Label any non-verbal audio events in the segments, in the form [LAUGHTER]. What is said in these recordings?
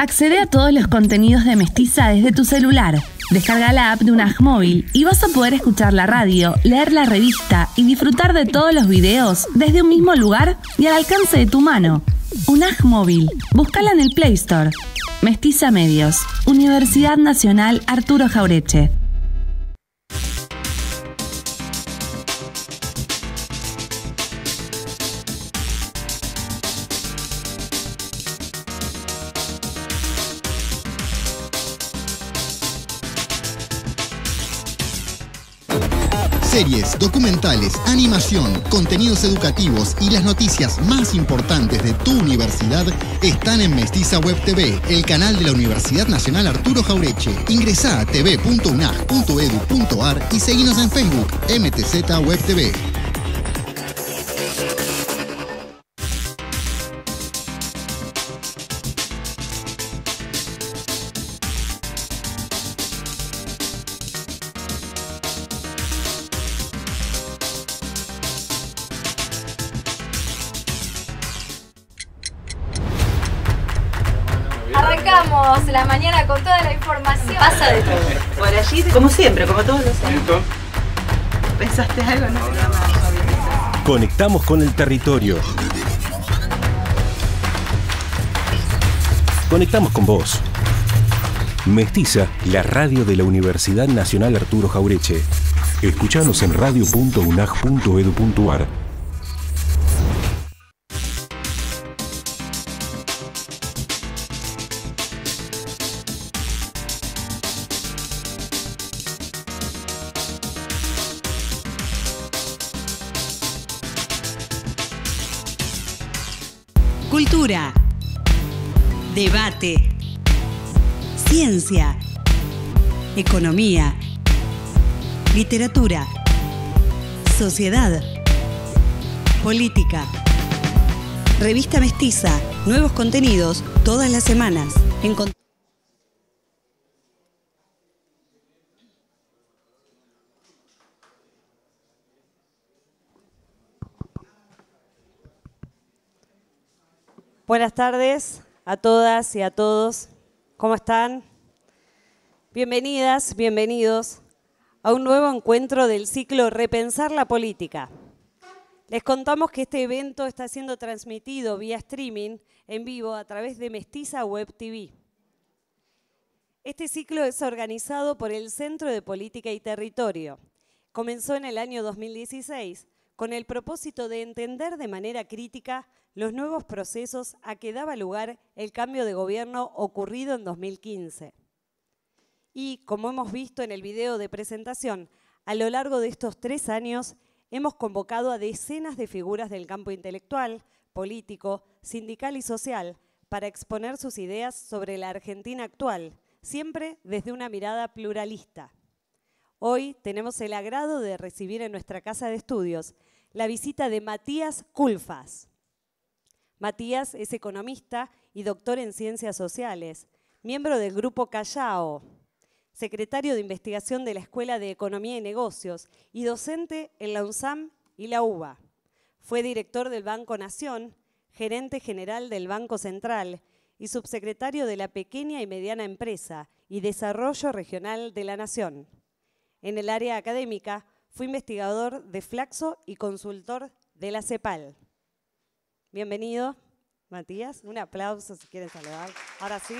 Accede a todos los contenidos de Mestiza desde tu celular. Descarga la app de un móvil y vas a poder escuchar la radio, leer la revista y disfrutar de todos los videos desde un mismo lugar y al alcance de tu mano. Un Móvil. Búscala en el Play Store. Mestiza Medios. Universidad Nacional Arturo Jaureche. documentales, animación, contenidos educativos y las noticias más importantes de tu universidad están en Mestiza Web TV, el canal de la Universidad Nacional Arturo Jaureche. Ingresa a tv.unaj.edu.ar y seguinos en Facebook, MTZ Web TV. la mañana con toda la información. Pasa de todo. Por allí, como siempre, como todos los años. ¿Pensaste algo? No, Conectamos con el territorio. Conectamos con vos. Mestiza, la radio de la Universidad Nacional Arturo Jaureche. Escuchanos en radio.unaj.edu.ar literatura, sociedad, política. Revista Mestiza, nuevos contenidos todas las semanas. Buenas tardes a todas y a todos. ¿Cómo están? Bienvenidas, bienvenidos a un nuevo encuentro del ciclo Repensar la Política. Les contamos que este evento está siendo transmitido vía streaming en vivo a través de Mestiza Web TV. Este ciclo es organizado por el Centro de Política y Territorio. Comenzó en el año 2016 con el propósito de entender de manera crítica los nuevos procesos a que daba lugar el cambio de gobierno ocurrido en 2015 y, como hemos visto en el video de presentación, a lo largo de estos tres años hemos convocado a decenas de figuras del campo intelectual, político, sindical y social para exponer sus ideas sobre la Argentina actual, siempre desde una mirada pluralista. Hoy tenemos el agrado de recibir en nuestra casa de estudios la visita de Matías Culfas. Matías es economista y doctor en ciencias sociales, miembro del grupo Callao, secretario de investigación de la Escuela de Economía y Negocios y docente en la UNSAM y la UBA. Fue director del Banco Nación, gerente general del Banco Central y subsecretario de la Pequeña y Mediana Empresa y Desarrollo Regional de la Nación. En el área académica, fue investigador de Flaxo y consultor de la CEPAL. Bienvenido, Matías. Un aplauso si quieren saludar. Ahora sí.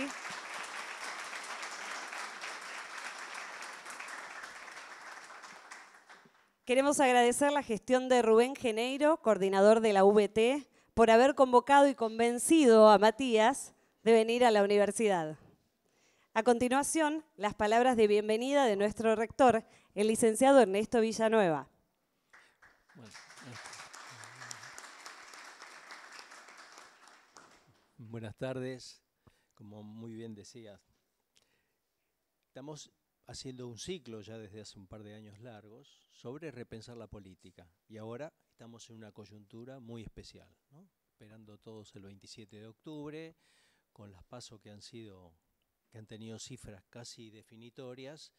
Queremos agradecer la gestión de Rubén Geneiro, coordinador de la VT, por haber convocado y convencido a Matías de venir a la universidad. A continuación, las palabras de bienvenida de nuestro rector, el licenciado Ernesto Villanueva. Buenas tardes, como muy bien decías. Estamos haciendo un ciclo ya desde hace un par de años largos sobre repensar la política. Y ahora estamos en una coyuntura muy especial, esperando todos el 27 de octubre, con las pasos que han sido, que han tenido cifras casi definitorias,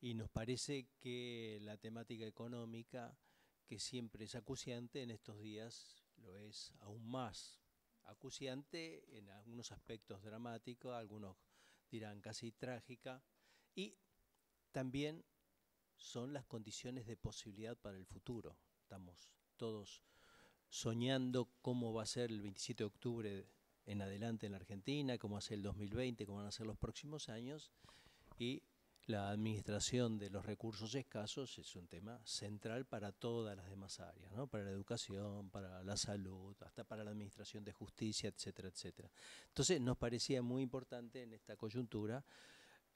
y nos parece que la temática económica, que siempre es acuciante, en estos días lo es aún más acuciante en algunos aspectos dramáticos, algunos dirán casi trágica, y también son las condiciones de posibilidad para el futuro. Estamos todos soñando cómo va a ser el 27 de octubre en adelante en la Argentina, cómo va a ser el 2020, cómo van a ser los próximos años y la administración de los recursos escasos es un tema central para todas las demás áreas, para la educación, para la salud, hasta para la administración de justicia, etcétera, etcétera. Entonces nos parecía muy importante en esta coyuntura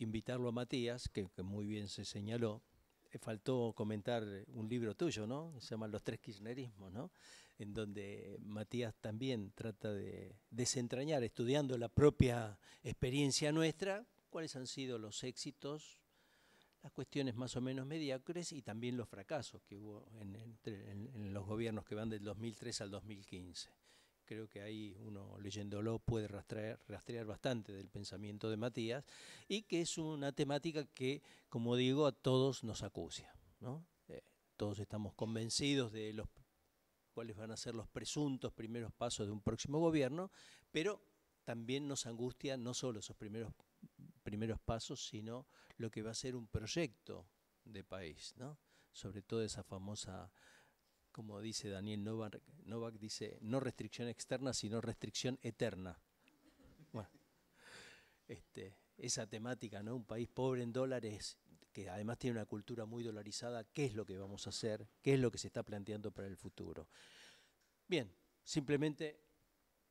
invitarlo a Matías, que, muy bien se señaló, eh, faltó comentar eh, un libro tuyo, ¿no? Se llama Los tres kirchnerismos, ¿no? En donde Matías también trata de desentrañar, estudiando la propia experiencia nuestra, cuáles han sido los éxitos, las cuestiones más o menos mediocres y también los fracasos que hubo en los gobiernos que van del 2003 al 2015 creo que ahí uno leyéndolo puede rastrear, bastante del pensamiento de Matías, y que es una temática que, como digo, a todos nos acucia. ¿no? Eh, todos estamos convencidos de los cuáles van a ser los presuntos primeros pasos de un próximo gobierno, pero también nos angustia no solo esos primeros, primeros pasos, sino lo que va a ser un proyecto de país, sobre todo esa famosa como dice Daniel Novak, Novak, dice no restricción externa, sino restricción eterna. Bueno, este, esa temática, ¿no? Un país pobre en dólares, que además tiene una cultura muy dolarizada, ¿qué es lo que vamos a hacer? ¿Qué es lo que se está planteando para el futuro? Bien, simplemente,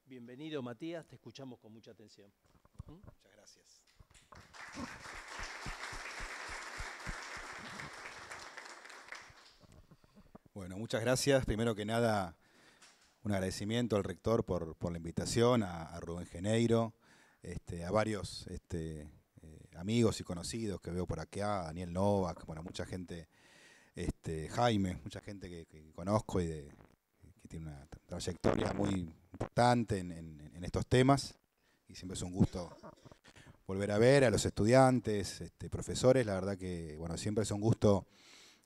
bienvenido Matías, te escuchamos con mucha atención. Muchas gracias. Bueno, muchas gracias. Primero que nada, un agradecimiento al rector por, la invitación, a, Rubén Geneiro, este, a varios este, eh, amigos y conocidos que veo por acá, a Daniel Novak, bueno, mucha gente, este, Jaime, mucha gente que, conozco y que tiene una trayectoria muy importante en, estos temas. Y siempre es un gusto volver a ver a los estudiantes, profesores. La verdad que, bueno, siempre es un gusto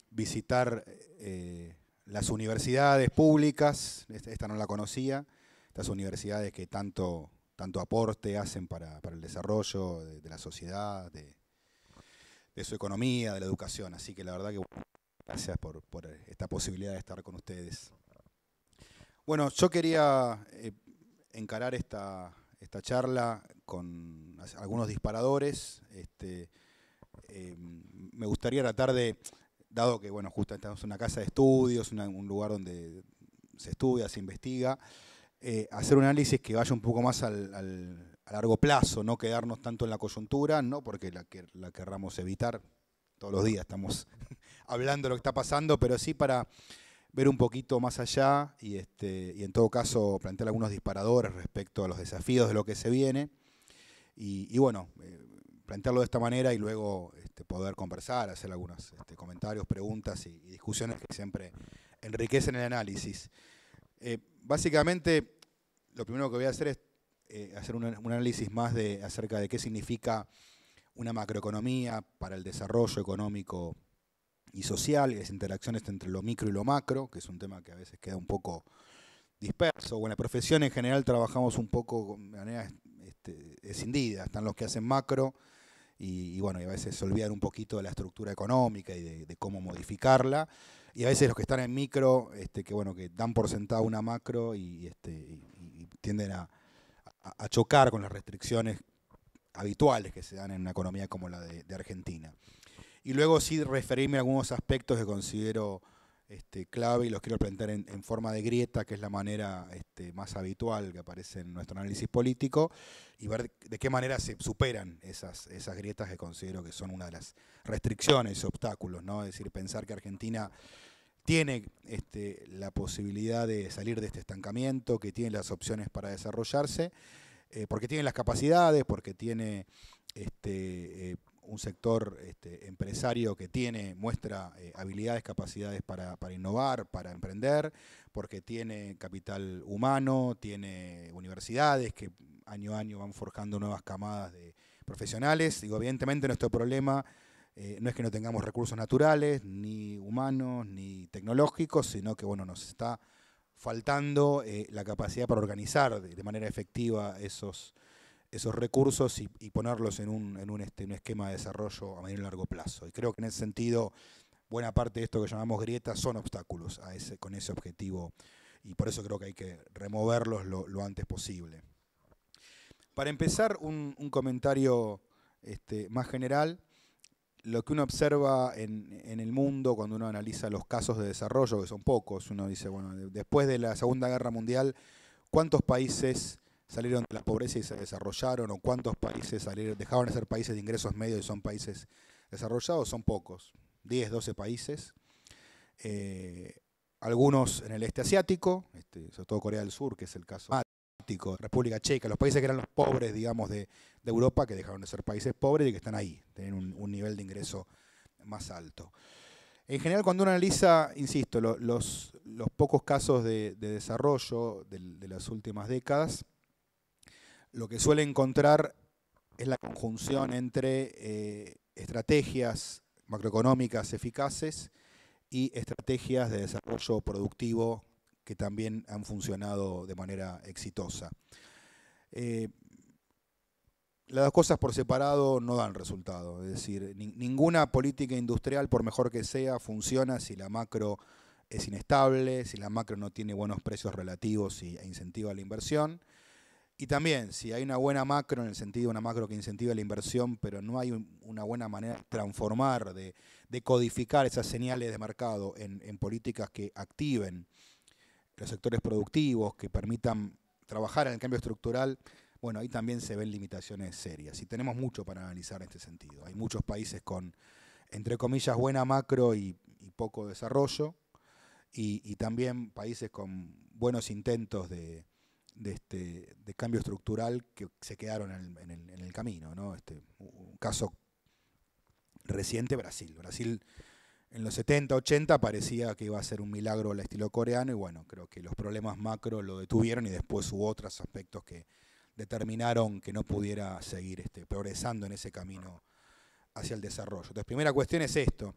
visitar eh, las universidades públicas, esta no la conocía, estas universidades que tanto, tanto aporte hacen para, el desarrollo de, la sociedad, de, su economía, de la educación. Así que la verdad que gracias por, eh, esta posibilidad de estar con ustedes. Bueno, yo quería eh, encarar esta, esta charla con algunos disparadores. Este, eh, me gustaría tratar de dado que, bueno, justo estamos en una casa de estudios, un lugar donde se estudia, se investiga, eh, hacer un análisis que vaya un poco más a largo plazo, no quedarnos tanto en la coyuntura, no porque la, la querramos evitar, todos los días estamos [LAUGHS] hablando de lo que está pasando, pero sí para ver un poquito más allá y, este, en todo caso plantear algunos disparadores respecto a los desafíos de lo que se viene. Y, bueno, eh, plantearlo de esta manera y luego este, poder conversar, hacer algunos este, comentarios, preguntas y, discusiones que siempre enriquecen el análisis. Eh, básicamente, lo primero que voy a hacer es eh, hacer un, análisis más de, acerca de qué significa una macroeconomía para el desarrollo económico y social, y las interacciones entre lo micro y lo macro, que es un tema que a veces queda un poco disperso. Bueno, en la profesión en general trabajamos un poco de manera este, escindida. Están los que hacen macro, y, bueno, y a veces se olvidan un poquito de la estructura económica y de, cómo modificarla. Y a veces los que están en micro, este, que bueno, que dan por sentado una macro y, este, tienden a, chocar con las restricciones habituales que se dan en una economía como la de, de Argentina. Y luego sí referirme a algunos aspectos que considero este, clave y los quiero presentar en, forma de grieta, que es la manera este, más habitual que aparece en nuestro análisis político, y ver de qué manera se superan esas, esas grietas que considero que son una de las restricciones, obstáculos, ¿no? Es decir, pensar que Argentina tiene este, la posibilidad de salir de este estancamiento, que tiene las opciones para desarrollarse, eh, porque tiene las capacidades, porque tiene eh, un sector este, empresario que tiene, muestra eh, habilidades, capacidades para, innovar, para emprender, porque tiene capital humano, tiene universidades que año a año van forjando nuevas camadas de profesionales. Digo, evidentemente nuestro problema eh, no es que no tengamos recursos naturales, ni humanos, ni tecnológicos, sino que bueno, nos está faltando eh, la capacidad para organizar de manera efectiva esos esos recursos y, ponerlos en, este, un, esquema de desarrollo a medio y largo plazo. Y creo que en ese sentido, buena parte de esto que llamamos grietas son obstáculos a ese, con ese objetivo y por eso creo que hay que removerlos lo, antes posible. Para empezar, un, comentario este, más general lo que uno observa en, en, el mundo cuando uno analiza los casos de desarrollo, que son pocos, uno dice, bueno, después de la Segunda Guerra Mundial, ¿cuántos países salieron de la pobreza y se desarrollaron, o cuántos países salieron, dejaron de ser países de ingresos medios y son países desarrollados, son pocos, 10, 12 países. Eh, algunos en el este asiático, este, sobre todo Corea del Sur, que es el caso asiático, República Checa, los países que eran los pobres, digamos, de, Europa, que dejaron de ser países pobres y que están ahí, tienen un, nivel de ingreso más alto. En general, cuando uno analiza, insisto, los, pocos casos de, desarrollo de las últimas décadas, lo que suele encontrar es la conjunción entre eh, estrategias macroeconómicas eficaces y estrategias de desarrollo productivo que también han funcionado de manera exitosa. Eh, las dos cosas por separado no dan resultado, es decir, ninguna política industrial, por mejor que sea, funciona si la macro es inestable, si la macro no tiene buenos precios relativos e incentiva la inversión, y también, si hay una buena macro, en el sentido de una macro que incentiva la inversión, pero no hay una buena manera de transformar, de, codificar esas señales de mercado en, políticas que activen los sectores productivos, que permitan trabajar en el cambio estructural, bueno, ahí también se ven limitaciones serias. Y tenemos mucho para analizar en este sentido. Hay muchos países con, entre comillas, buena macro y, poco desarrollo, y también países con buenos intentos de de, este, de cambio estructural que se quedaron en el, camino. ¿no? Este, un caso reciente, Brasil. Brasil en los 70, 80 parecía que iba a ser un milagro al estilo coreano y bueno, creo que los problemas macro lo detuvieron y después hubo otros aspectos que determinaron que no pudiera seguir este, progresando en ese camino hacia el desarrollo. Entonces, primera cuestión es esto.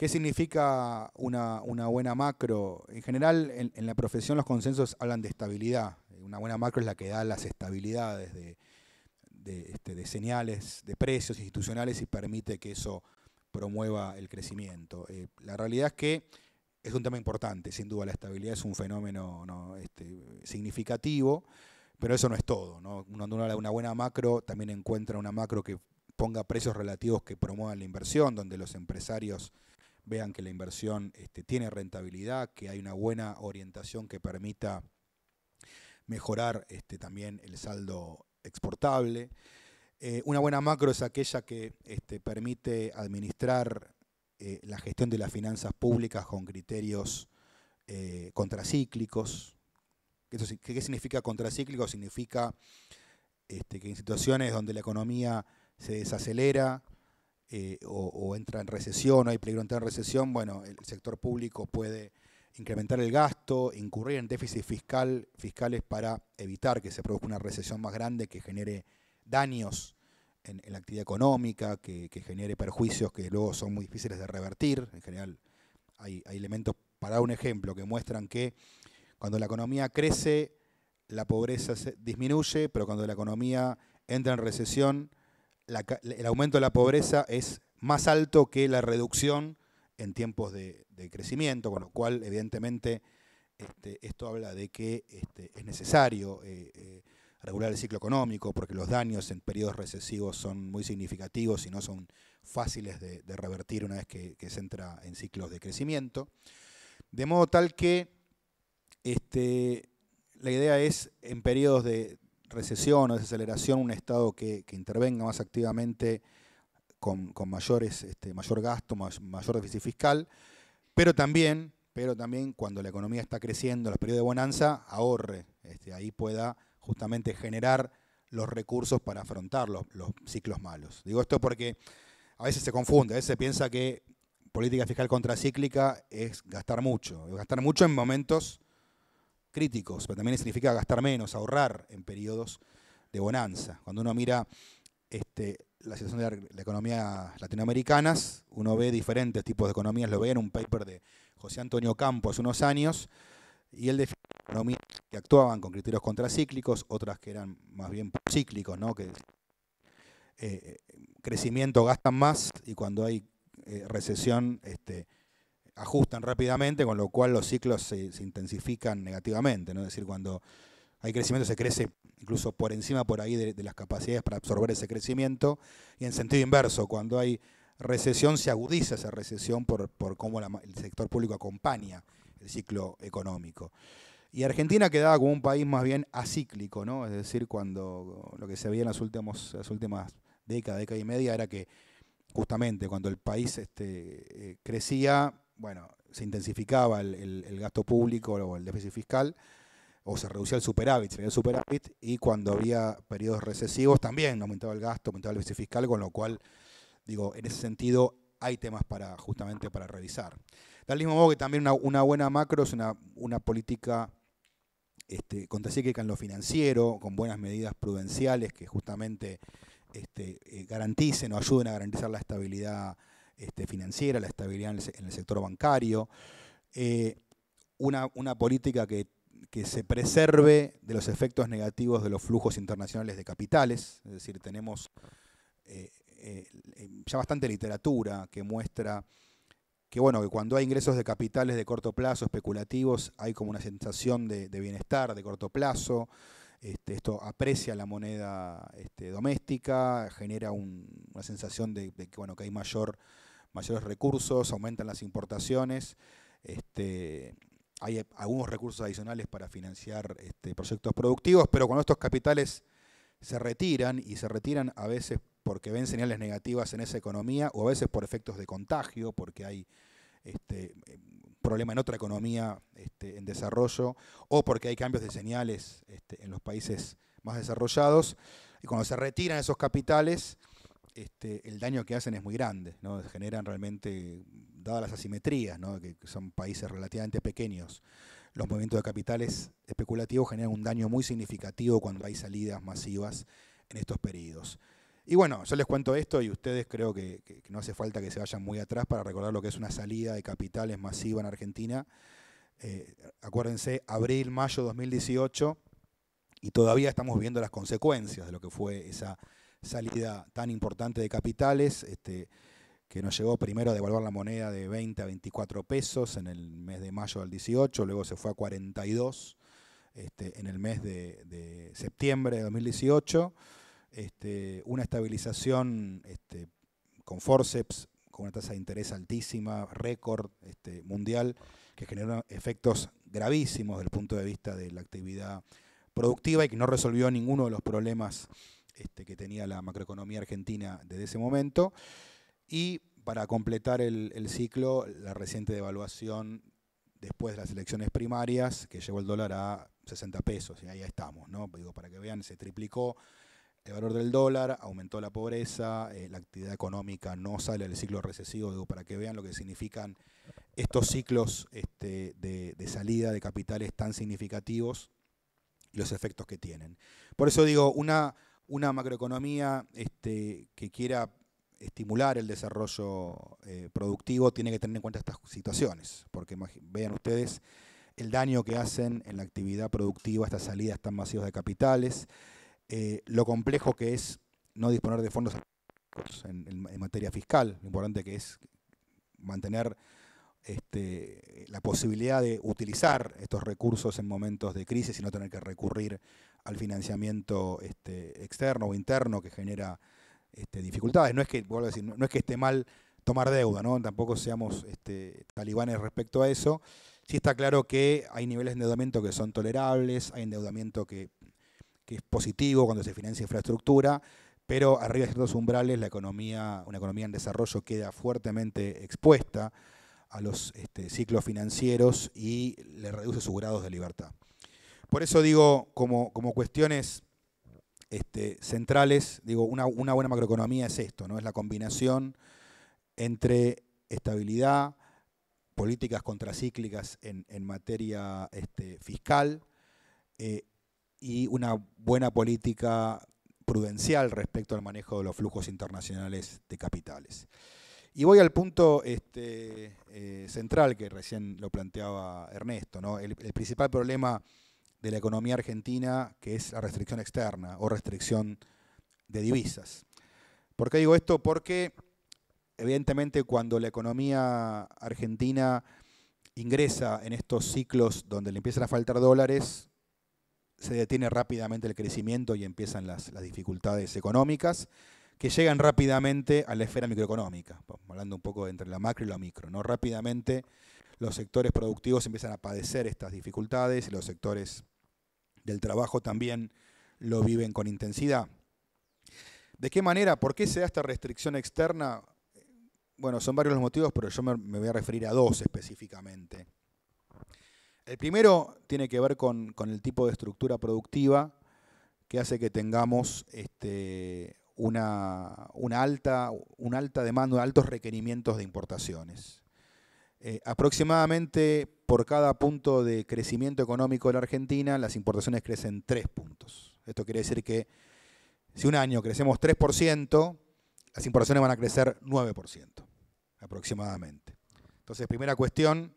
¿Qué significa una, buena macro? En general, en, la profesión los consensos hablan de estabilidad. Una buena macro es la que da las estabilidades de, este, señales, de precios institucionales y permite que eso promueva el crecimiento. Eh, la realidad es que es un tema importante, sin duda la estabilidad es un fenómeno este, significativo, pero eso no es todo. ¿no? Uno habla de una buena macro, también encuentra una macro que ponga precios relativos que promuevan la inversión, donde los empresarios vean que la inversión este, tiene rentabilidad, que hay una buena orientación que permita mejorar este, también el saldo exportable. Eh, una buena macro es aquella que este, permite administrar eh, la gestión de las finanzas públicas con criterios eh, contracíclicos. ¿Qué significa contracíclico? Significa que en situaciones donde la economía se desacelera, eh, o, entra en recesión, o hay peligro de entrar en recesión, bueno, el sector público puede incrementar el gasto, incurrir en déficit fiscal, fiscales para evitar que se produzca una recesión más grande que genere daños en, la actividad económica, que, genere perjuicios que luego son muy difíciles de revertir. En general, hay, elementos, para un ejemplo, que muestran que cuando la economía crece, la pobreza disminuye, pero cuando la economía entra en recesión, el aumento de la pobreza es más alto que la reducción en tiempos de, crecimiento, con lo cual evidentemente este, esto habla de que este, es necesario eh, eh, regular el ciclo económico porque los daños en periodos recesivos son muy significativos y no son fáciles de, revertir una vez que, se entra en ciclos de crecimiento. De modo tal que este, la idea es en periodos de, recesión o desaceleración, un Estado que, intervenga más activamente con, mayores, este, mayor gasto, mayor déficit fiscal, pero también, pero también cuando la economía está creciendo, los periodos de bonanza, ahorre, este, ahí pueda justamente generar los recursos para afrontar los, los, ciclos malos. Digo esto porque a veces se confunde, a veces se piensa que política fiscal contracíclica es gastar mucho, gastar mucho en momentos críticos, pero también significa gastar menos, ahorrar en periodos de bonanza. Cuando uno mira este, la situación de la economía latinoamericanas, uno ve diferentes tipos de economías, lo ve en un paper de José Antonio Campos hace unos años, y él de economías que actuaban con criterios contracíclicos, otras que eran más bien cíclicos, ¿no? que eh, eh, crecimiento gastan más y cuando hay eh, recesión este, ajustan rápidamente, con lo cual los ciclos se, intensifican negativamente. ¿no? Es decir, cuando hay crecimiento se crece incluso por encima, por ahí, de, las capacidades para absorber ese crecimiento. Y en sentido inverso, cuando hay recesión se agudiza esa recesión por, por cómo el sector público acompaña el ciclo económico. Y Argentina quedaba como un país más bien acíclico, ¿no? Es decir, cuando lo que se veía en las, últimas décadas, década y media, era que justamente cuando el país este, eh, crecía, bueno, se intensificaba el, gasto público o el déficit fiscal, o se reducía el superávit, se el superávit, y cuando había periodos recesivos también aumentaba el gasto, aumentaba el déficit fiscal, con lo cual, digo, en ese sentido hay temas para justamente para revisar. Del mismo modo que también una, buena macro es una, una política este, contracíclica en lo financiero, con buenas medidas prudenciales que justamente este, eh, garanticen o ayuden a garantizar la estabilidad este, financiera, la estabilidad en el, sector bancario, eh, una, política que, se preserve de los efectos negativos de los flujos internacionales de capitales, es decir, tenemos eh, eh, ya bastante literatura que muestra que bueno, que cuando hay ingresos de capitales de corto plazo, especulativos, hay como una sensación de, bienestar de corto plazo, este, esto aprecia la moneda este, doméstica, genera una sensación de, bueno, que hay mayor mayores recursos, aumentan las importaciones, este, hay algunos recursos adicionales para financiar este, proyectos productivos, pero cuando estos capitales se retiran y se retiran a veces porque ven señales negativas en esa economía o a veces por efectos de contagio, porque hay este, problema en otra economía en desarrollo o porque hay cambios de señales en los países más desarrollados. Y cuando se retiran esos capitales, este, el daño que hacen es muy grande, Generan realmente, dadas las asimetrías, que, son países relativamente pequeños, los movimientos de capitales especulativos generan un daño muy significativo cuando hay salidas masivas en estos periodos. Y bueno, yo les cuento esto y ustedes creo que, no hace falta que se vayan muy atrás para recordar lo que es una salida de capitales masiva en Argentina. Eh, acuérdense, abril, mayo 2018, y todavía estamos viendo las consecuencias de lo que fue esa salida tan importante de capitales, este, que nos llegó primero a devaluar la moneda de 20 a 24 pesos en el mes de mayo del 18, luego se fue a 42 este, en el mes de, septiembre de 2018, este, una estabilización con forceps, con una tasa de interés altísima, récord mundial, que generó efectos gravísimos desde el punto de vista de la actividad productiva y que no resolvió ninguno de los problemas este, que tenía la macroeconomía argentina desde ese momento. Y para completar el, ciclo, la reciente devaluación después de las elecciones primarias, que llevó el dólar a 60 pesos, y ahí estamos, ¿no? Digo, para que vean, se triplicó el valor del dólar, aumentó la pobreza, eh, la actividad económica no sale del ciclo recesivo, digo, para que vean lo que significan estos ciclos este, de, de salida de capitales tan significativos y los efectos que tienen. Por eso digo, una una macroeconomía este, que quiera estimular el desarrollo eh, productivo tiene que tener en cuenta estas situaciones, porque vean ustedes el daño que hacen en la actividad productiva estas salidas tan masivas de capitales, eh, lo complejo que es no disponer de fondos en materia fiscal, lo importante que es mantener este, la posibilidad de utilizar estos recursos en momentos de crisis y no tener que recurrir al financiamiento este, externo o interno que genera este, dificultades. No es que, es que esté mal tomar deuda, Tampoco seamos talibanes respecto a eso. Sí está claro que hay niveles de endeudamiento que son tolerables, hay endeudamiento que, es positivo cuando se financia infraestructura, pero arriba de ciertos umbrales la economía, una economía en desarrollo queda fuertemente expuesta a los este, ciclos financieros y le reduce sus grados de libertad. Por eso digo, como, cuestiones este, centrales, digo, una, buena macroeconomía es esto, ¿no? Es la combinación entre estabilidad, políticas contracíclicas en, materia este, fiscal eh, y una buena política prudencial respecto al manejo de los flujos internacionales de capitales. Y voy al punto este, eh, central que recién lo planteaba Ernesto, el, principal problema de la economía argentina, que es la restricción externa o restricción de divisas. ¿Por qué digo esto? Porque evidentemente cuando la economía argentina ingresa en estos ciclos donde le empiezan a faltar dólares, se detiene rápidamente el crecimiento y empiezan las dificultades económicas que llegan rápidamente a la esfera microeconómica, hablando un poco entre la macro y la micro, ¿no? Rápidamente los sectores productivos empiezan a padecer estas dificultades y los sectores del trabajo también lo viven con intensidad. ¿De qué manera? ¿Por qué se da esta restricción externa? Bueno, son varios los motivos, pero yo me, voy a referir a dos específicamente. El primero tiene que ver con, con el tipo de estructura productiva que hace que tengamos este, una, alta, una alta demanda, altos requerimientos de importaciones. Eh, aproximadamente por cada punto de crecimiento económico de la Argentina, las importaciones crecen tres puntos. Esto quiere decir que si un año crecemos 3%, las importaciones van a crecer 9% aproximadamente. Entonces, primera cuestión,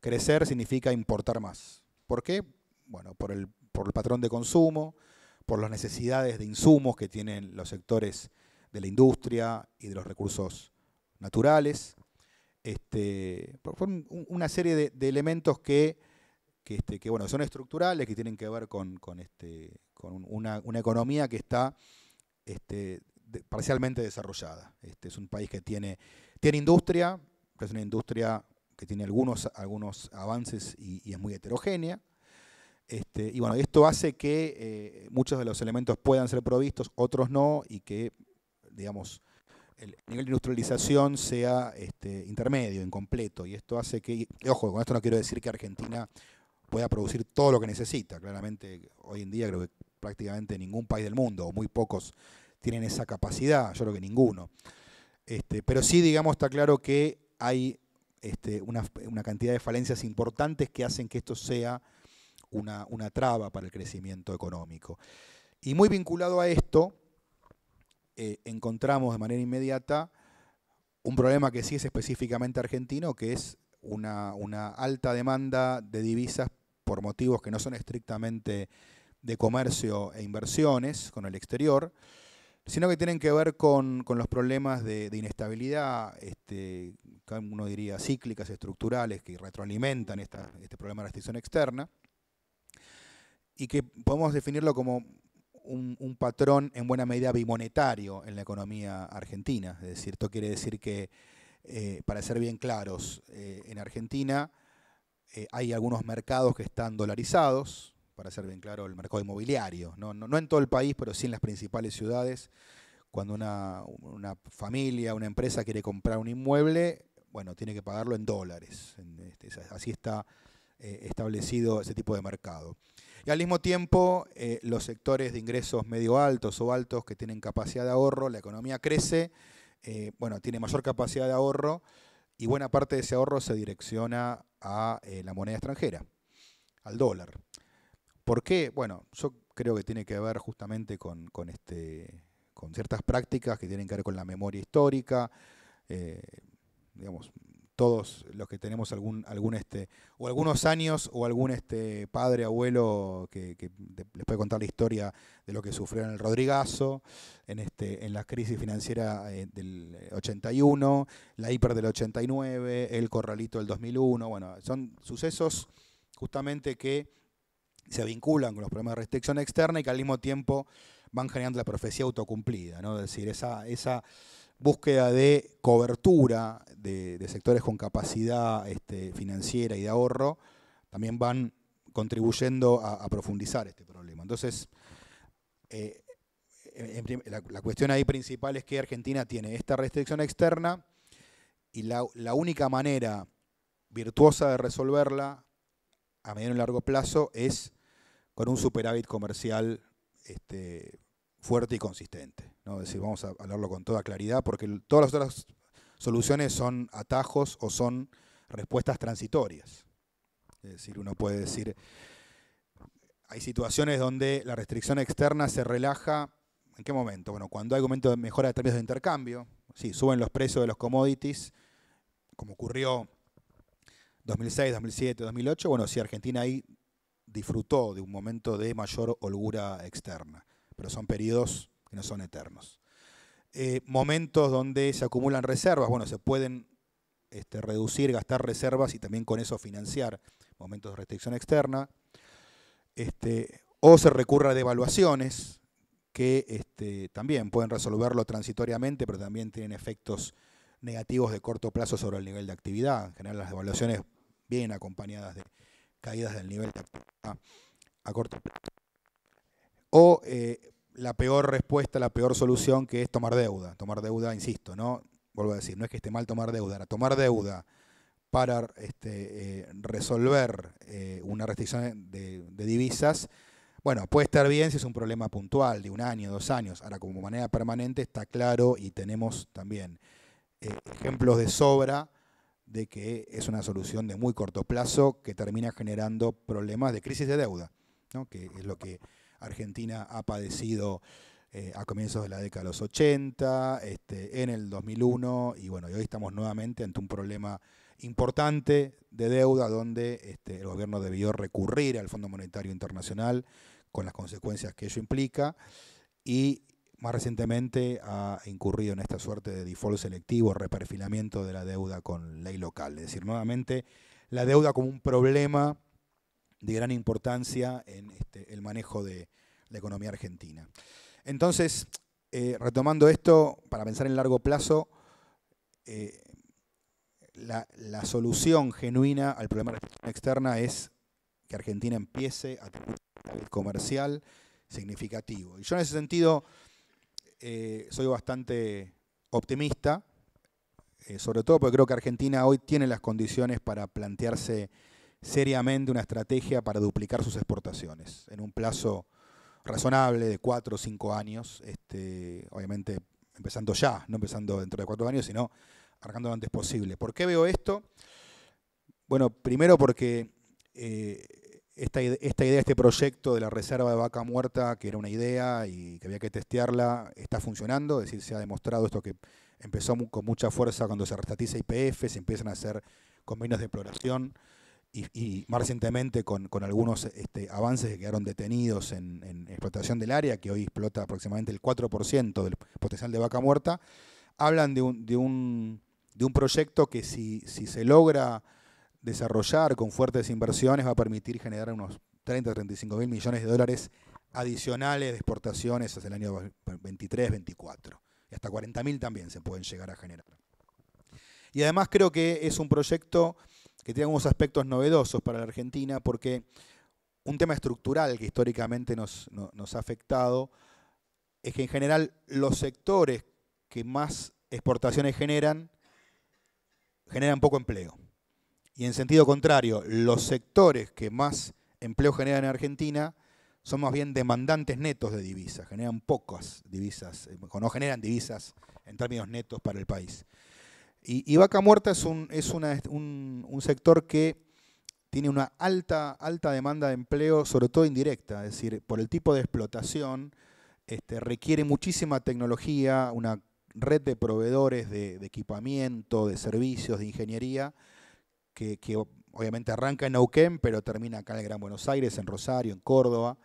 crecer significa importar más. ¿Por qué? Bueno, por el, por el patrón de consumo, por las necesidades de insumos que tienen los sectores de la industria y de los recursos naturales, este, una serie de, elementos que, este, son estructurales, que tienen que ver con, este, una, economía que está parcialmente desarrollada. Este, es un país que tiene, industria, que es una industria que tiene algunos, algunos avances y es muy heterogénea. Este, y bueno, esto hace que eh, muchos de los elementos puedan ser provistos, otros no, y que, digamos, el nivel de industrialización sea este, intermedio, incompleto. Y esto hace que, ojo, con esto no quiero decir que Argentina pueda producir todo lo que necesita. Claramente, hoy en día creo que prácticamente ningún país del mundo, o muy pocos, tienen esa capacidad, yo creo que ninguno. Este, pero sí, digamos, está claro que hay una, cantidad de falencias importantes que hacen que esto sea una, traba para el crecimiento económico. Y muy vinculado a esto, eh, encontramos de manera inmediata un problema que sí es específicamente argentino, que es una, alta demanda de divisas por motivos que no son estrictamente de comercio e inversiones con el exterior, sino que tienen que ver con, los problemas de, inestabilidad, este, uno diría cíclicas, estructurales, que retroalimentan este problema de restricción externa y que podemos definirlo como un, patrón en buena medida bimonetario en la economía argentina. Es decir, esto quiere decir que, eh, para ser bien claros, eh, en Argentina eh, hay algunos mercados que están dolarizados, para ser bien claro, el mercado inmobiliario, no, en todo el país, pero sí en las principales ciudades. Cuando una, familia, una empresa quiere comprar un inmueble, bueno, tiene que pagarlo en dólares. Este, así está establecido ese tipo de mercado. Y al mismo tiempo, eh, los sectores de ingresos medio altos o altos que tienen capacidad de ahorro, la economía crece, eh, bueno, tiene mayor capacidad de ahorro y buena parte de ese ahorro se direcciona a eh, la moneda extranjera, al dólar. ¿Por qué? Bueno, yo creo que tiene que ver justamente con, este, con ciertas prácticas que tienen que ver con la memoria histórica, digamos, todos los que tenemos algún, algún este, o algunos años, o algún este padre, abuelo, que, les puede contar la historia de lo que sufrieron en el Rodrigazo, en, este, en la crisis financiera eh, del 81, la hiper del 89, el corralito del 2001, bueno, son sucesos justamente que se vinculan con los problemas de restricción externa y que al mismo tiempo van generando la profecía autocumplida, ¿no? Es decir, esa, esa búsqueda de cobertura de, sectores con capacidad este, financiera y de ahorro, también van contribuyendo a, profundizar este problema. Entonces, eh, la, cuestión ahí principal es que Argentina tiene esta restricción externa y la, única manera virtuosa de resolverla a mediano y largo plazo es con un superávit comercial este, fuerte y consistente. decir, vamos a hablarlo con toda claridad, porque todas las otras soluciones son atajos o son respuestas transitorias. Es decir, uno puede decir, hay situaciones donde la restricción externa se relaja, ¿en qué momento? Bueno, cuando hay momento de mejora de términos de intercambio, si suben los precios de los commodities, como ocurrió 2006, 2007, 2008, bueno, si Argentina ahí disfrutó de un momento de mayor holgura externa pero son periodos que no son eternos. Eh, momentos donde se acumulan reservas, bueno, se pueden este, reducir, gastar reservas y también con eso financiar momentos de restricción externa. Este, o se recurre a devaluaciones que este, también pueden resolverlo transitoriamente, pero también tienen efectos negativos de corto plazo sobre el nivel de actividad. En general, las devaluaciones vienen acompañadas de caídas del nivel de actividad a corto plazo. O eh, la peor respuesta, la peor solución que es tomar deuda. Tomar deuda, insisto, ¿no? Vuelvo a decir, no es que esté mal tomar deuda, era tomar deuda para este, eh, resolver eh, una restricción de, divisas. Bueno, puede estar bien si es un problema puntual de un año, dos años. Ahora, como manera permanente, está claro y tenemos también ejemplos de sobra de que es una solución de muy corto plazo que termina generando problemas de crisis de deuda, que es lo que Argentina ha padecido eh, a comienzos de la década de los 80, este, en el 2001, y bueno, hoy estamos nuevamente ante un problema importante de deuda donde este, el gobierno debió recurrir al Fondo Monetario Internacional con las consecuencias que ello implica y más recientemente ha incurrido en esta suerte de default selectivo, reperfilamiento de la deuda con ley local. Es decir, nuevamente la deuda como un problema de gran importancia en este, el manejo de la economía argentina. Entonces, eh, retomando esto, para pensar en largo plazo, eh, la, solución genuina al problema de la externa es que Argentina empiece a tener un comercial significativo. Y yo en ese sentido eh, soy bastante optimista, sobre todo porque creo que Argentina hoy tiene las condiciones para plantearse seriamente una estrategia para duplicar sus exportaciones en un plazo razonable de cuatro o cinco años, este, obviamente empezando ya, no empezando dentro de cuatro años, sino arrancando lo antes posible. ¿Por qué veo esto? Bueno, primero porque eh, esta, esta, idea, este proyecto de la reserva de vaca muerta, que era una idea y que había que testearla, está funcionando, es decir, se ha demostrado esto que empezó con mucha fuerza cuando se restatiza IPF, se empiezan a hacer convenios de exploración y, más recientemente con, algunos este, avances que quedaron detenidos en, explotación del área, que hoy explota aproximadamente el 4% del potencial de vaca muerta, hablan de un, proyecto que si, si, se logra desarrollar con fuertes inversiones va a permitir generar unos 30, 35 mil millones de dólares adicionales de exportaciones hacia el año 23, 24. Y hasta 40 mil también se pueden llegar a generar. Y además creo que es un proyecto que tiene algunos aspectos novedosos para la Argentina, porque un tema estructural que históricamente nos, ha afectado es que en general los sectores que más exportaciones generan, generan poco empleo. Y en sentido contrario, los sectores que más empleo generan en Argentina son más bien demandantes netos de divisas, generan pocas divisas, eh, o no generan divisas en términos netos para el país. Y, Vaca Muerta es, un, es un, sector que tiene una alta, alta demanda de empleo, sobre todo indirecta, es decir, por el tipo de explotación, este, requiere muchísima tecnología, una red de proveedores de, equipamiento, de servicios, de ingeniería, que, obviamente arranca en Neuquén, pero termina acá en el Gran Buenos Aires, en Rosario, en Córdoba,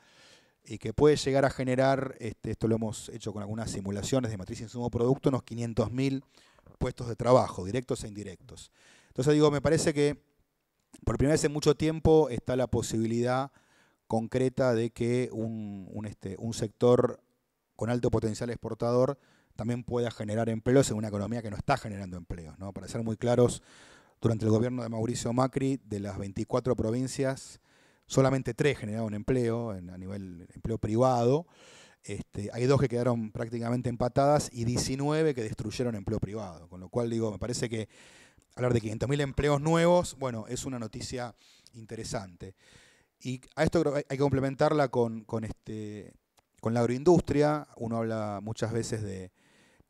y que puede llegar a generar, este, esto lo hemos hecho con algunas simulaciones de matriz insumo producto, unos 500.000 puestos de trabajo, directos e indirectos. Entonces digo, me parece que por primera vez en mucho tiempo está la posibilidad concreta de que este, un, sector con alto potencial exportador también pueda generar empleos en una economía que no está generando empleos. ¿no? Para ser muy claros, durante el gobierno de Mauricio Macri, de las 24 provincias, solamente tres generaron empleo a nivel empleo privado. Este, hay dos que quedaron prácticamente empatadas y 19 que destruyeron empleo privado. Con lo cual, digo, me parece que hablar de 500.000 empleos nuevos, bueno, es una noticia interesante. Y a esto creo hay que complementarla este, con, la agroindustria. Uno habla muchas veces de...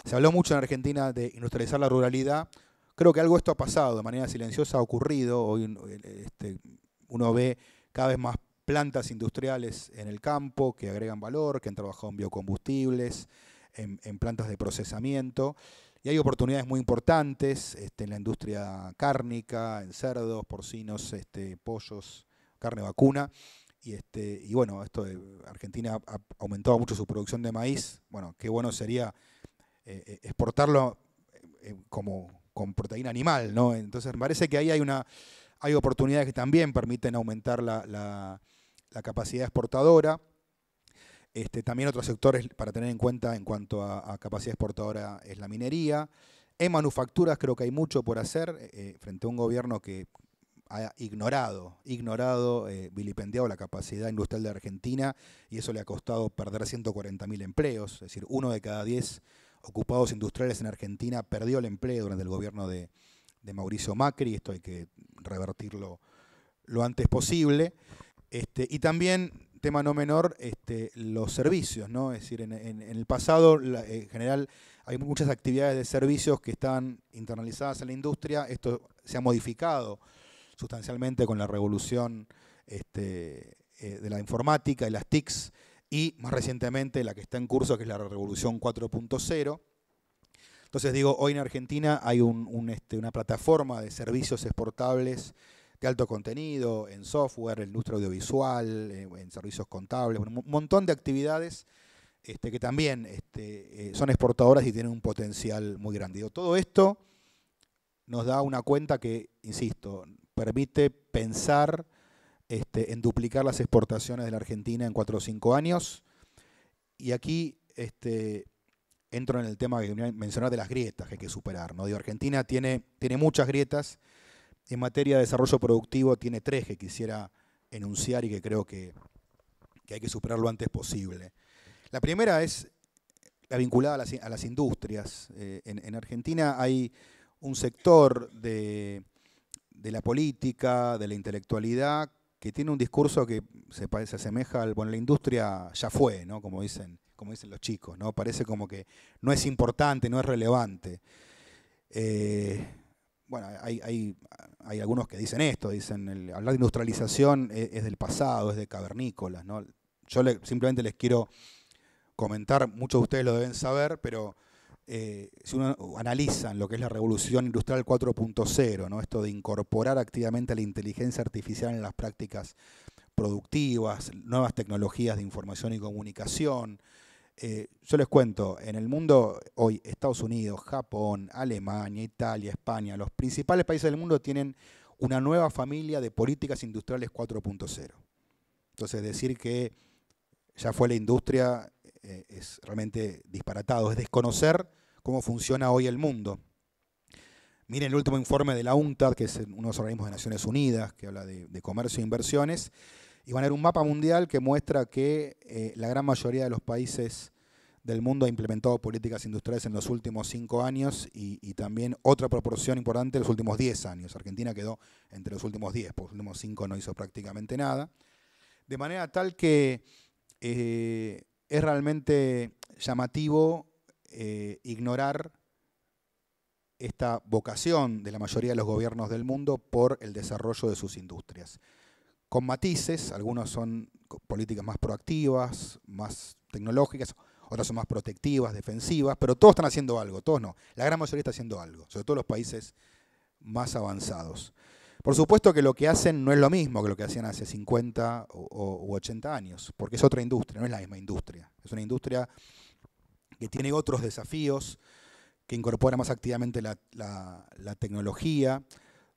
Se habló mucho en Argentina de industrializar la ruralidad. Creo que algo de esto ha pasado, de manera silenciosa ha ocurrido. Hoy este, uno ve cada vez más plantas industriales en el campo que agregan valor, que han trabajado en biocombustibles, en, plantas de procesamiento. Y hay oportunidades muy importantes este, en la industria cárnica, en cerdos, porcinos, este, pollos, carne vacuna. Y, este, y bueno, esto de Argentina ha aumentado mucho su producción de maíz. Bueno, qué bueno sería eh, eh, exportarlo eh, como con proteína animal, ¿no? Entonces me parece que ahí hay una hay oportunidades que también permiten aumentar la, la capacidad exportadora. Este, también otros sectores para tener en cuenta en cuanto a, capacidad exportadora es la minería. En manufacturas creo que hay mucho por hacer eh, eh, frente a un gobierno que ha ignorado, ignorado, eh, vilipendiado la capacidad industrial de Argentina y eso le ha costado perder 140.000 empleos, es decir, uno de cada diez ocupados industriales en Argentina perdió el empleo durante el gobierno de, de Mauricio Macri, esto hay que revertirlo lo antes posible. Este, y también, tema no menor, este, los servicios, ¿no? Es decir, en, el pasado, en general, hay muchas actividades de servicios que están internalizadas en la industria. Esto se ha modificado sustancialmente con la revolución este, eh, de la informática y las TICs, y más recientemente la que está en curso, que es la revolución 4.0. Entonces digo, hoy en Argentina hay una plataforma de servicios exportables alto contenido, en software, en industria audiovisual, en servicios contables, un montón de actividades este, que también este, eh, son exportadoras y tienen un potencial muy grande. Todo esto nos da una cuenta que, insisto, permite pensar este, en duplicar las exportaciones de la Argentina en cuatro o cinco años. Y aquí entro en el tema que mencionar de las grietas que hay que superar. ¿no? Argentina tiene, tiene muchas grietas en materia de desarrollo productivo tiene tres que quisiera enunciar y que creo que, hay que superar lo antes posible. La primera es la vinculada a las, industrias. Eh, en, Argentina hay un sector de, la política, de la intelectualidad, que tiene un discurso que se, asemeja al, bueno, la industria ya fue, ¿no? Como dicen, como dicen los chicos, ¿no? Parece como que no es importante, no es relevante. Eh, bueno, hay, hay, hay, algunos que dicen esto, dicen, el, hablar de industrialización e, es, del pasado, es de cavernícolas, ¿no? Yo simplemente les quiero comentar, muchos de ustedes lo deben saber, pero eh, si uno analiza lo que es la revolución industrial 4.0, ¿no? esto de incorporar activamente la inteligencia artificial en las prácticas productivas, nuevas tecnologías de información y comunicación, eh, yo les cuento, en el mundo hoy Estados Unidos, Japón, Alemania, Italia, España, los principales países del mundo tienen una nueva familia de políticas industriales 4.0. Entonces decir que ya fue la industria eh, es realmente disparatado, es desconocer cómo funciona hoy el mundo. Miren el último informe de la UNTAD, que es uno de los organismos de Naciones Unidas, que habla de comercio e inversiones, y van a ver un mapa mundial que muestra que eh, la gran mayoría de los países del mundo ha implementado políticas industriales en los últimos cinco años y, también otra proporción importante en los últimos diez años. Argentina quedó entre los últimos diez, por los últimos cinco no hizo prácticamente nada. De manera tal que eh, es realmente llamativo eh, ignorar esta vocación de la mayoría de los gobiernos del mundo por el desarrollo de sus industrias con matices, algunos son políticas más proactivas, más tecnológicas, otras son más protectivas, defensivas, pero todos están haciendo algo, todos no. La gran mayoría está haciendo algo, sobre todo los países más avanzados. Por supuesto que lo que hacen no es lo mismo que lo que hacían hace 50 u 80 años, porque es otra industria, no es la misma industria. Es una industria que tiene otros desafíos, que incorpora más activamente la, la tecnología,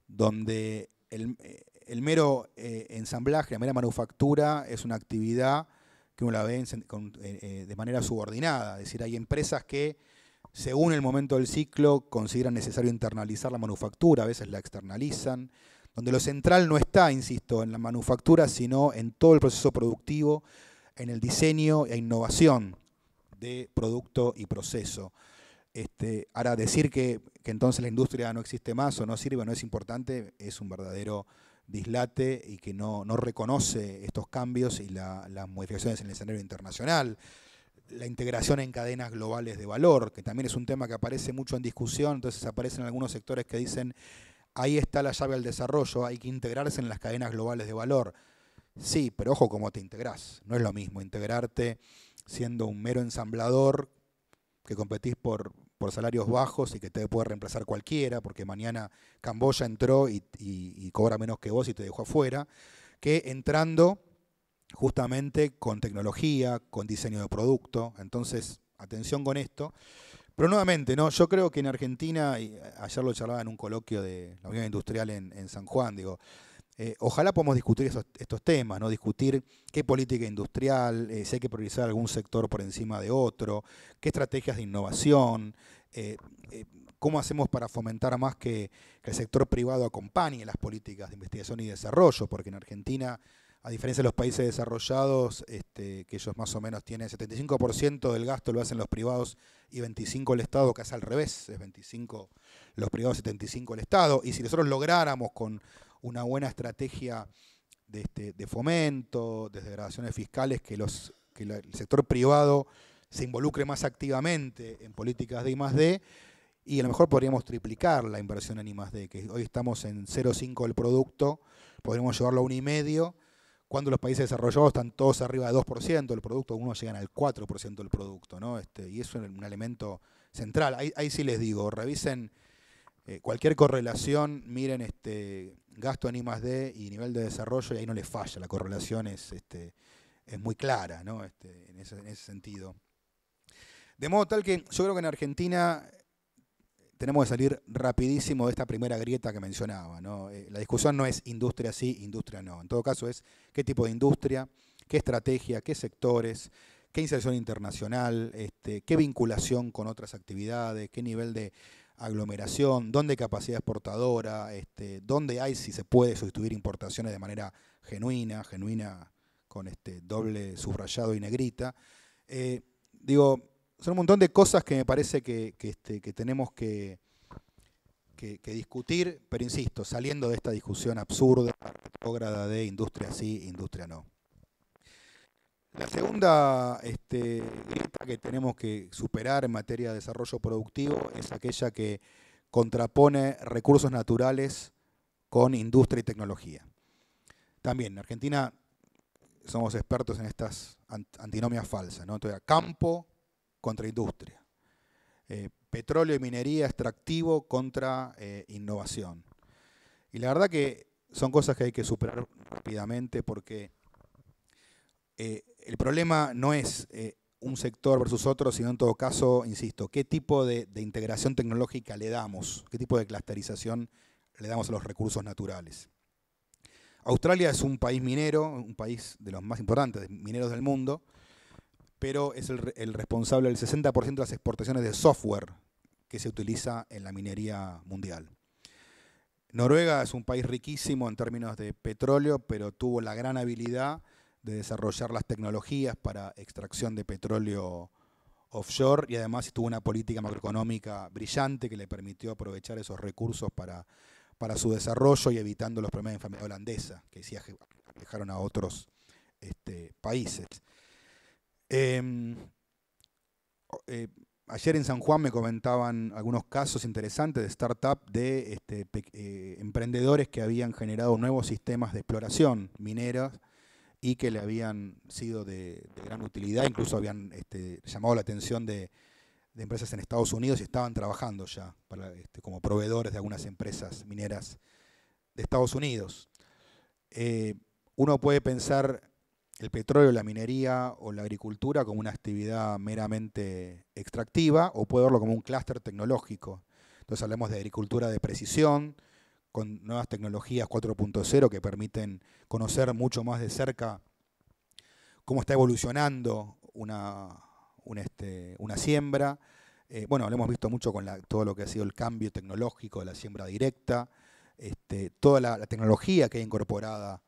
donde el, eh, el mero eh, ensamblaje, la mera manufactura es una actividad que uno la ve eh, eh, de manera subordinada. Es decir, hay empresas que, según el momento del ciclo, consideran necesario internalizar la manufactura, a veces la externalizan, donde lo central no está, insisto, en la manufactura, sino en todo el proceso productivo, en el diseño e innovación de producto y proceso. Este, ahora, decir que, que entonces la industria no existe más o no sirve, no es importante, es un verdadero dislate y que no, reconoce estos cambios y las modificaciones en el escenario internacional. La integración en cadenas globales de valor, que también es un tema que aparece mucho en discusión, entonces aparecen algunos sectores que dicen, ahí está la llave al desarrollo, hay que integrarse en las cadenas globales de valor. Sí, pero ojo cómo te integrás. No es lo mismo integrarte siendo un mero ensamblador que competís por por salarios bajos y que te puede reemplazar cualquiera, porque mañana Camboya entró y, cobra menos que vos y te dejó afuera, que entrando justamente con tecnología, con diseño de producto. Entonces, atención con esto. Pero nuevamente, ¿no? yo creo que en Argentina, y ayer lo charlaba en un coloquio de la Unión Industrial en, en San Juan, digo, eh, ojalá podamos discutir estos temas, ¿no? Discutir qué política industrial, eh, si hay que priorizar algún sector por encima de otro, qué estrategias de innovación, eh, cómo hacemos para fomentar más que, el sector privado acompañe las políticas de investigación y desarrollo, porque en Argentina, a diferencia de los países desarrollados, este, que ellos más o menos tienen 75% del gasto lo hacen los privados y 25 el Estado, que al revés, es 25 los privados, y 75 el Estado, y si nosotros lográramos con una buena estrategia de, este, fomento, de desgradaciones fiscales, que, los, que el sector privado se involucre más activamente en políticas de I+.D., y a lo mejor podríamos triplicar la inversión en I+.D., que hoy estamos en 0,5 del producto, podríamos llevarlo a 1,5, cuando los países desarrollados están todos arriba de 2% del producto, algunos llegan al 4% del producto, ¿no? Este, y eso es un elemento central. Ahí, ahí sí les digo, revisen eh, cualquier correlación, miren este, gasto en I+D y nivel de desarrollo, y ahí no les falla, la correlación es, este, es muy clara este, en, ese, sentido. De modo tal que yo creo que en Argentina eh, tenemos que salir rapidísimo de esta primera grieta que mencionaba. Eh, la discusión no es industria sí, industria no. En todo caso es qué tipo de industria, qué estrategia, qué sectores, qué inserción internacional, este, qué vinculación con otras actividades, qué nivel de, aglomeración, dónde hay capacidad exportadora, este, dónde hay, si se puede, sustituir importaciones de manera genuina, genuina con este doble subrayado y negrita. Eh, digo, son un montón de cosas que me parece que, que, este, tenemos que, que, discutir, pero insisto, saliendo de esta discusión absurda, retrógrada de industria sí, industria no. La segunda este, que tenemos que superar en materia de desarrollo productivo es aquella que contrapone recursos naturales con industria y tecnología. También, en Argentina somos expertos en estas antinomias falsas, ¿no? campo contra industria, eh, petróleo y minería extractivo contra eh, innovación. Y la verdad que son cosas que hay que superar rápidamente porque eh, el problema no es eh, un sector versus otro, sino en todo caso, insisto, qué tipo de, integración tecnológica le damos, qué tipo de clusterización le damos a los recursos naturales. Australia es un país minero, un país de los más importantes mineros del mundo, pero es el, el responsable del 60% de las exportaciones de software que se utiliza en la minería mundial. Noruega es un país riquísimo en términos de petróleo, pero tuvo la gran habilidad de desarrollar las tecnologías para extracción de petróleo offshore y además tuvo una política macroeconómica brillante que le permitió aprovechar esos recursos para, su desarrollo y evitando los problemas de enfermedad holandesa que sí dejaron a otros este, países. Em, eh, ayer en San Juan me comentaban algunos casos interesantes de startup de este, eh, emprendedores que habían generado nuevos sistemas de exploración minera y que le habían sido de, gran utilidad, incluso habían este, llamado la atención de, empresas en Estados Unidos y estaban trabajando ya este, como proveedores de algunas empresas mineras de Estados Unidos. Eh, uno puede pensar el petróleo, la minería o la agricultura como una actividad meramente extractiva o puede verlo como un clúster tecnológico. Entonces hablamos de agricultura de precisión, con nuevas tecnologías 4.0 que permiten conocer mucho más de cerca cómo está evolucionando una, este, siembra. Eh, bueno, lo hemos visto mucho con todo lo que ha sido el cambio tecnológico de la siembra directa, este, toda la, tecnología que hay incorporada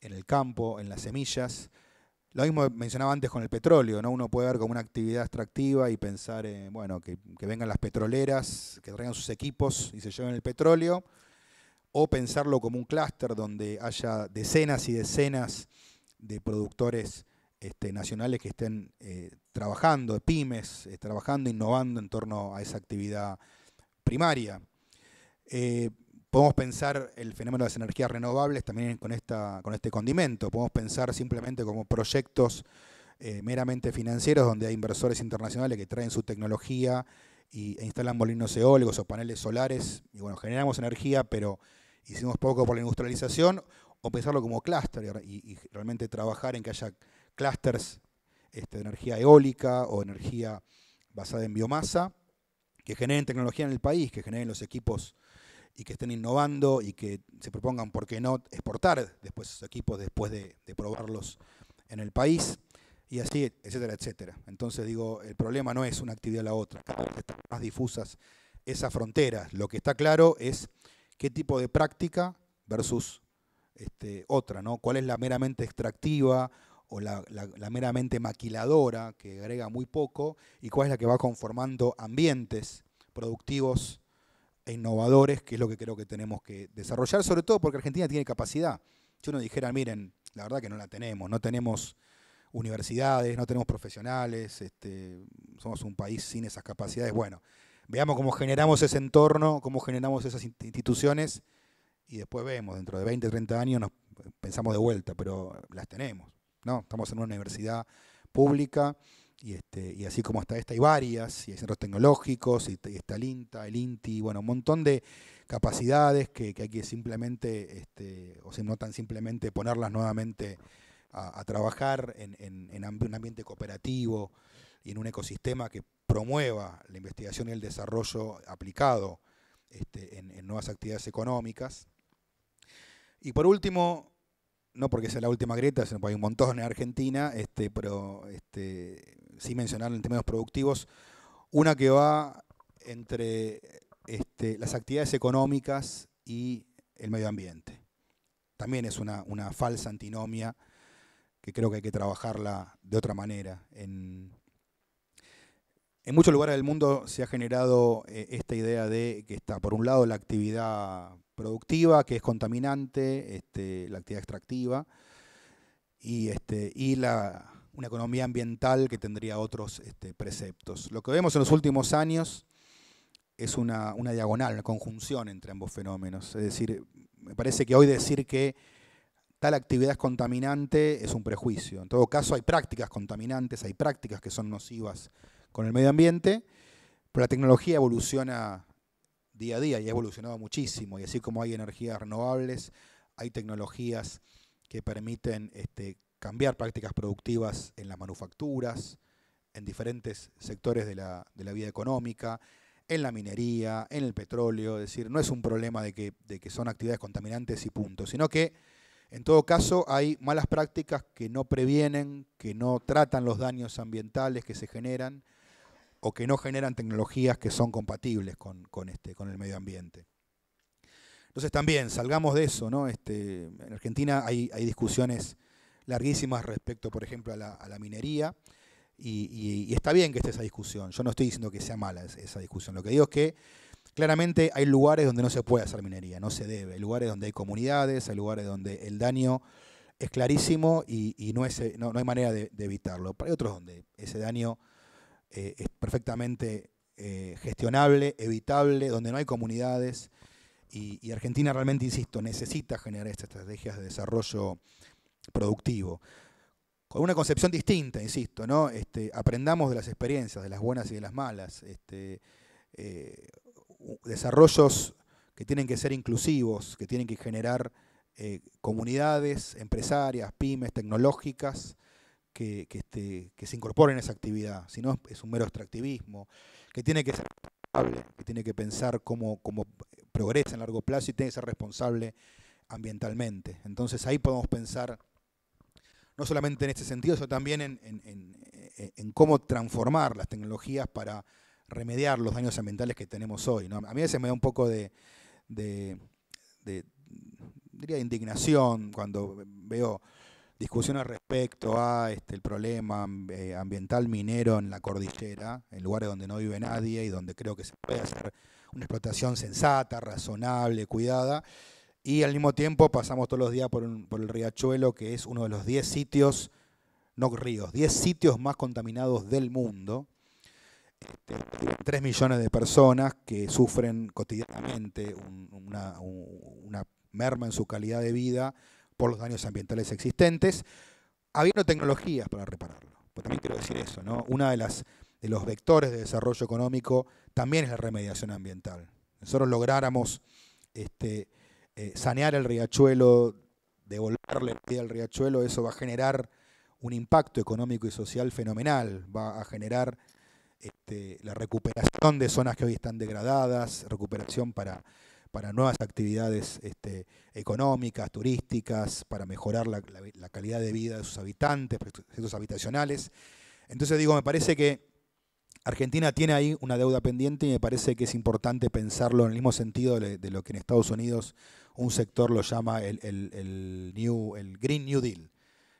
en el campo, en las semillas. Lo mismo mencionaba antes con el petróleo, ¿no? Uno puede ver como una actividad extractiva y pensar, bueno, que vengan las petroleras, que traigan sus equipos y se lleven el petróleo o pensarlo como un clúster donde haya decenas y decenas de productores este, nacionales que estén eh, trabajando, pymes, eh, trabajando, innovando en torno a esa actividad primaria. Eh, podemos pensar el fenómeno de las energías renovables también con, este condimento. Podemos pensar simplemente como proyectos meramente financieros donde hay inversores internacionales que traen su tecnología e instalan molinos eólicos o paneles solares. Y bueno, generamos energía, pero hicimos poco por la industrialización, o pensarlo como clúster y, realmente trabajar en que haya clústeres este, de energía eólica o energía basada en biomasa, que generen tecnología en el país, que generen los equipos y que estén innovando y que se propongan, ¿por qué no?, exportar después esos equipos después de, probarlos en el país y así, etcétera, etcétera. Entonces digo, el problema no es una actividad a la otra, cada vez están más difusas esas fronteras. Lo que está claro es qué tipo de práctica versus este, otra, ¿no? ¿Cuál es la meramente extractiva o la, meramente maquiladora, que agrega muy poco, y cuál es la que va conformando ambientes productivos e innovadores, que es lo que creo que tenemos que desarrollar, sobre todo porque Argentina tiene capacidad. Si uno dijera, miren, la verdad que no la tenemos, no tenemos universidades, no tenemos profesionales, este, somos un país sin esas capacidades, bueno, Veamos cómo generamos ese entorno, cómo generamos esas instituciones y después vemos, dentro de 20, 30 años nos pensamos de vuelta, pero las tenemos. ¿no? Estamos en una universidad pública y, este, y así como está esta, hay varias, y hay centros tecnológicos, y, está el INTA, el INTI, bueno, un montón de capacidades que, hay que simplemente, este, o si no tan simplemente, ponerlas nuevamente a, trabajar en un ambiente cooperativo y en un ecosistema que promueva la investigación y el desarrollo aplicado este, en, nuevas actividades económicas. Y por último, no porque sea la última grieta, sino porque hay un montón en Argentina, este, pero sí este, mencionar en términos productivos, una que va entre las actividades económicas y el medio ambiente. También es una, una falsa antinomia que creo que hay que trabajarla de otra manera en, en muchos lugares del mundo se ha generado eh, esta idea de que está, por un lado, la actividad productiva, que es contaminante, este, la actividad extractiva, y, este, una economía ambiental que tendría otros este, preceptos. Lo que vemos en los últimos años es una diagonal, una conjunción entre ambos fenómenos. Es decir, me parece que hoy decir que tal actividad es contaminante es un prejuicio. En todo caso, hay prácticas contaminantes, hay prácticas que son nocivas con el medio ambiente, pero la tecnología evoluciona día a día y ha evolucionado muchísimo. Y así como hay energías renovables, hay tecnologías que permiten este, cambiar prácticas productivas en las manufacturas, en diferentes sectores de la, vida económica, en la minería, en el petróleo. Es decir, no es un problema de que son actividades contaminantes y punto, sino que en todo caso hay malas prácticas que no previenen, que no tratan los daños ambientales que se generan o que no generan tecnologías que son compatibles con, este, con el medio ambiente. Entonces también salgamos de eso, ¿no? Este, en Argentina hay, discusiones larguísimas respecto, por ejemplo, a la, minería, y, está bien que esté esa discusión. Yo no estoy diciendo que sea mala esa discusión. Lo que digo es que claramente hay lugares donde no se puede hacer minería, no se debe. Hay lugares donde hay comunidades, hay lugares donde el daño es clarísimo y, no, es, no, hay manera de, de evitarlo. Pero hay otros donde ese daño eh, es perfectamente eh, gestionable, evitable, donde no hay comunidades. Y, Argentina realmente, insisto, necesita generar estas estrategias de desarrollo productivo. Con una concepción distinta, insisto, ¿no? Este, aprendamos de las experiencias, de las buenas y de las malas. Este, eh, desarrollos que tienen que ser inclusivos, que tienen que generar comunidades empresarias, pymes, tecnológicas, que, este, que, se incorpore en esa actividad, sino es un mero extractivismo, que tiene que ser responsable, que tiene que pensar cómo, progresa en largo plazo y tiene que ser responsable ambientalmente. Entonces ahí podemos pensar no solamente en este sentido, sino también en, eh, cómo transformar las tecnologías para remediar los daños ambientales que tenemos hoy. A mí a veces me da un poco de, de, de, indignación cuando veo discusión respecto a este, el problema eh, ambiental minero en la cordillera, en lugares donde no vive nadie y donde creo que se puede hacer una explotación sensata, razonable, cuidada. Y al mismo tiempo pasamos todos los días por, el riachuelo, que es uno de los 10 sitios, no ríos, 10 sitios más contaminados del mundo. Este, 3 millones de personas que sufren cotidianamente una, una merma en su calidad de vida por los daños ambientales existentes, habiendo tecnologías para repararlo. Pues también quiero decir eso, ¿no? Una de las de los vectores de desarrollo económico también es la remediación ambiental. Nosotros lográramos este, eh, sanear el riachuelo, devolverle al riachuelo, eso va a generar un impacto económico y social fenomenal, va a generar este, la recuperación de zonas que hoy están degradadas, recuperación para para nuevas actividades este, económicas, turísticas, para mejorar la, calidad de vida de sus habitantes, sus pues, habitacionales. Entonces digo, me parece que Argentina tiene ahí una deuda pendiente y me parece que es importante pensarlo en el mismo sentido de, lo que en Estados Unidos un sector lo llama el, new, el Green New Deal.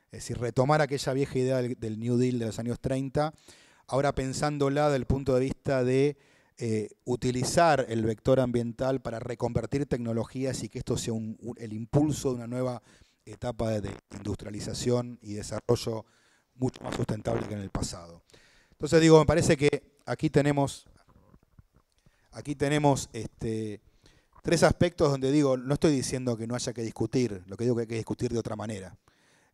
Es decir, retomar aquella vieja idea del, del New Deal de los años 30, ahora pensándola desde el punto de vista de eh, utilizar el vector ambiental para reconvertir tecnologías y que esto sea el impulso de una nueva etapa de industrialización y desarrollo mucho más sustentable que en el pasado. Entonces digo, me parece que aquí tenemos, aquí tenemos este, tres aspectos donde digo, no estoy diciendo que no haya que discutir, lo que digo que hay que discutir de otra manera.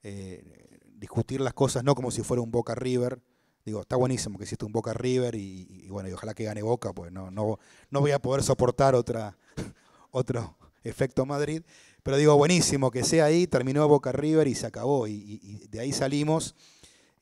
Eh, discutir las cosas no como si fuera un Boca River, Digo, está buenísimo que hiciste un Boca River y, bueno, y ojalá que gane Boca, pues no, voy a poder soportar otra, [LAUGHS] otro efecto Madrid. Pero digo, buenísimo que sea ahí, terminó Boca River y se acabó. Y, de ahí salimos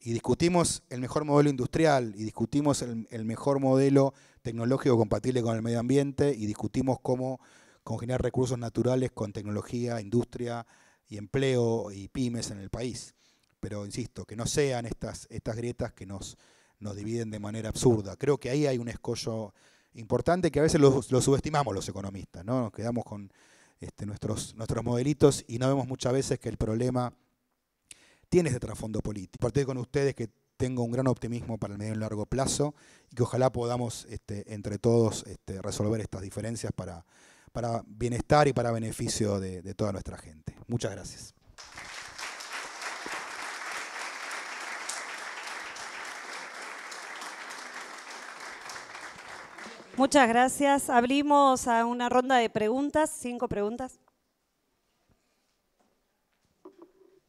y discutimos el mejor modelo industrial y discutimos el, el, mejor modelo tecnológico compatible con el medio ambiente y discutimos cómo congeniar recursos naturales con tecnología, industria y empleo y pymes en el país pero insisto, que no sean estas, estas grietas que nos, nos dividen de manera absurda. Creo que ahí hay un escollo importante que a veces lo, subestimamos los economistas, ¿no? Nos quedamos con este, nuestros, nuestros modelitos y no vemos muchas veces que el problema tiene ese trasfondo político. Partido con ustedes que tengo un gran optimismo para el medio y largo plazo y que ojalá podamos este, entre todos este, resolver estas diferencias para, para bienestar y para beneficio de toda nuestra gente. Muchas gracias. Muchas gracias. Abrimos a una ronda de preguntas, cinco preguntas.